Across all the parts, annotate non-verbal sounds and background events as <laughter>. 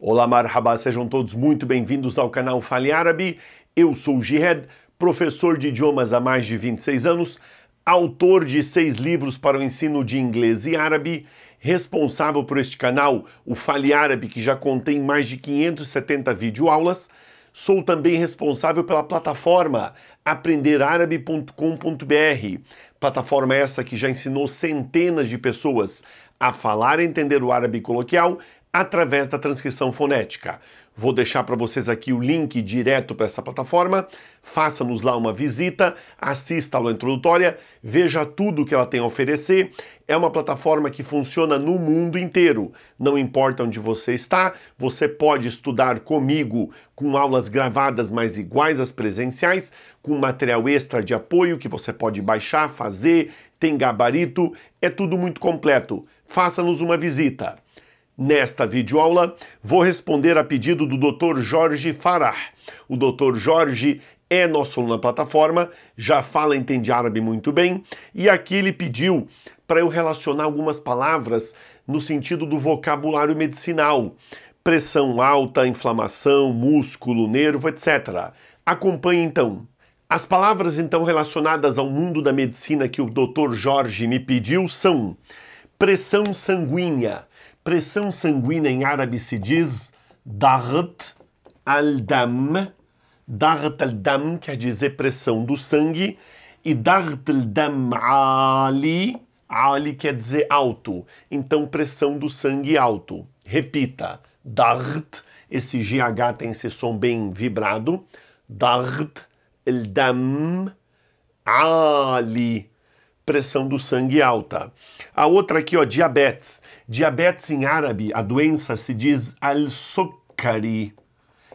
Olá, marhaba, sejam todos muito bem-vindos ao canal Fale Árabe. Eu sou Jihad, professor de idiomas há mais de 26 anos, autor de seis livros para o ensino de inglês e árabe, responsável por este canal, o Fale Árabe, que já contém mais de 570 videoaulas. Sou também responsável pela plataforma aprenderarabe.com.br, plataforma essa que já ensinou centenas de pessoas a falar e entender o árabe coloquial através da transcrição fonética. Vou deixar para vocês aqui o link direto para essa plataforma. Faça-nos lá uma visita, assista a aula introdutória, veja tudo o que ela tem a oferecer. É uma plataforma que funciona no mundo inteiro. Não importa onde você está, você pode estudar comigo com aulas gravadas, mas iguais às presenciais, com material extra de apoio que você pode baixar, fazer, tem gabarito, é tudo muito completo. Faça-nos uma visita. Nesta videoaula, vou responder a pedido do Dr. Jorge Farah. O Dr. Jorge é nosso aluno na plataforma, já fala e entende árabe muito bem, e aqui ele pediu para eu relacionar algumas palavras no sentido do vocabulário medicinal. Pressão alta, inflamação, músculo, nervo, etc. Acompanhe então. As palavras então relacionadas ao mundo da medicina que o Dr. Jorge me pediu são pressão sanguínea, Pressão sanguínea em árabe se diz darat al-Dam. darat al-Dam quer dizer pressão do sangue. E darat al-Dam ali, ali quer dizer alto. Então, pressão do sangue alto. Repita. darat, esse GH tem esse som bem vibrado. darat al-Dam ali pressão do sangue alta. A outra aqui, ó, diabetes. Diabetes em árabe, a doença se diz al-sukari.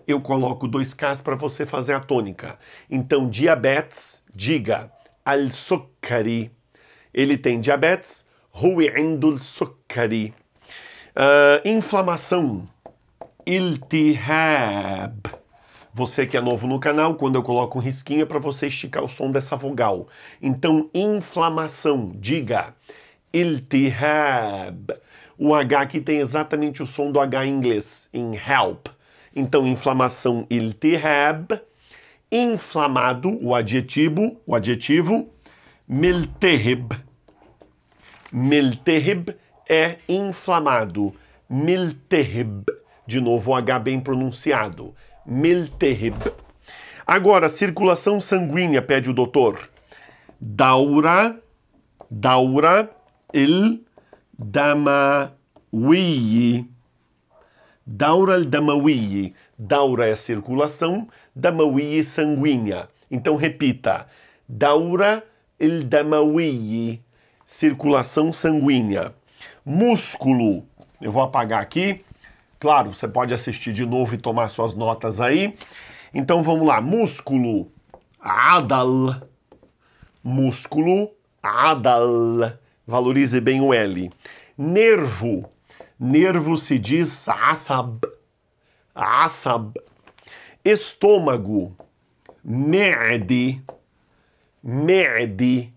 Eu coloco dois Ks para você fazer a tônica. Então, diabetes, diga al-sukari. Ele tem diabetes, ruindul sukari. Uh, ah, inflamação, iltihab. Você que é novo no canal, quando eu coloco um risquinho é para você esticar o som dessa vogal. Então, inflamação, diga iltihab. O H aqui tem exatamente o som do H em inglês, em help. Então, inflamação, iltihab. Inflamado, o adjetivo, o adjetivo, miltehib. Miltehib é inflamado. Miltehib. De novo, o H bem pronunciado. Melteheb. Agora, circulação sanguínea, pede o doutor. Daura, daura il ui. Daura il ui. Daura é circulação, ui, sanguínea. Então repita. Daura il ui. Circulação sanguínea. Músculo. Eu vou apagar aqui. Claro, você pode assistir de novo e tomar suas notas aí. Então vamos lá. Músculo, adal. Músculo, adal. Valorize bem o L. Nervo. Nervo se diz asab. Asab. Estômago. Me'de. Me'de.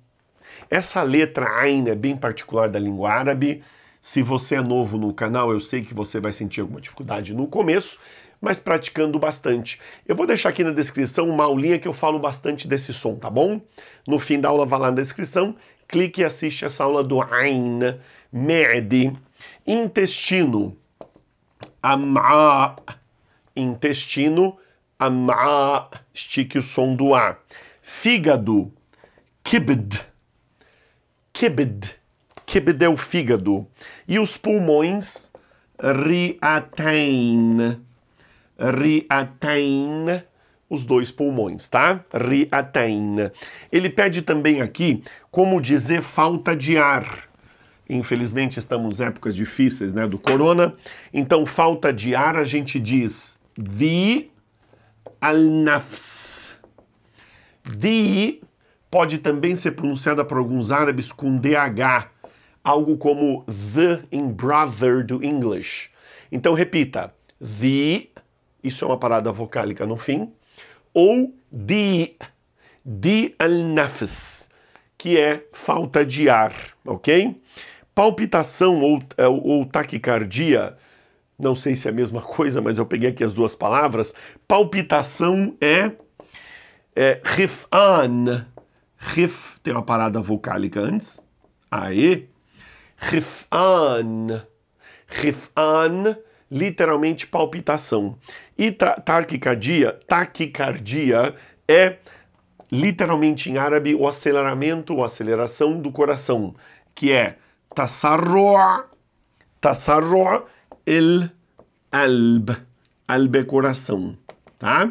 Essa letra Ain é bem particular da língua árabe se você é novo no canal, eu sei que você vai sentir alguma dificuldade no começo, mas praticando bastante. Eu vou deixar aqui na descrição uma aulinha que eu falo bastante desse som, tá bom? No fim da aula, vá lá na descrição, clique e assiste essa aula do Ain, Mede, intestino, Am'a, intestino, Am'a, estique o som do A, fígado, Kibd, Kibd que me deu fígado. E os pulmões, Riatain. Riatain os dois pulmões, tá? Riatain. Ele pede também aqui como dizer falta de ar. Infelizmente estamos em épocas difíceis, né, do corona. Então falta de ar a gente diz di al-nafs. Di pode também ser pronunciada por alguns árabes com dh algo como the in brother do English. Então repita: the, isso é uma parada vocálica no fim, ou the, the al-nafs, que é falta de ar, ok? Palpitação ou, é, ou taquicardia, não sei se é a mesma <laughs> coisa, mas eu peguei aqui as duas palavras. Palpitação é, é rifan, rif, tem uma parada vocálica antes, ae, Rif'an. Rif'an, literalmente palpitação. E taquicardia, taquicardia é literalmente em árabe o aceleramento ou aceleração do coração, que é tassarroa, tassarroa el alb. Alb é coração, tá?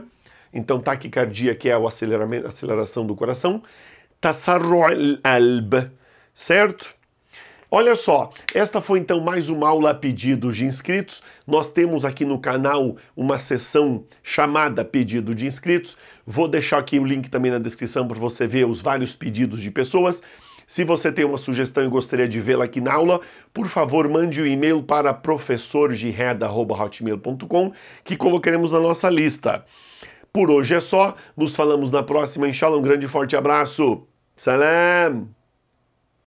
Então taquicardia que é o aceleramento, aceleração do coração, tassarroa el alb, certo? Olha só, esta foi então mais uma aula a pedido de inscritos. Nós temos aqui no canal uma sessão chamada Pedido de Inscritos. Vou deixar aqui o link também na descrição para você ver os vários pedidos de pessoas. Se você tem uma sugestão e gostaria de vê-la aqui na aula, por favor, mande o um e-mail para professorgereda.hotmail.com que colocaremos na nossa lista. Por hoje é só, nos falamos na próxima, inshallah, um grande e forte abraço. Salam!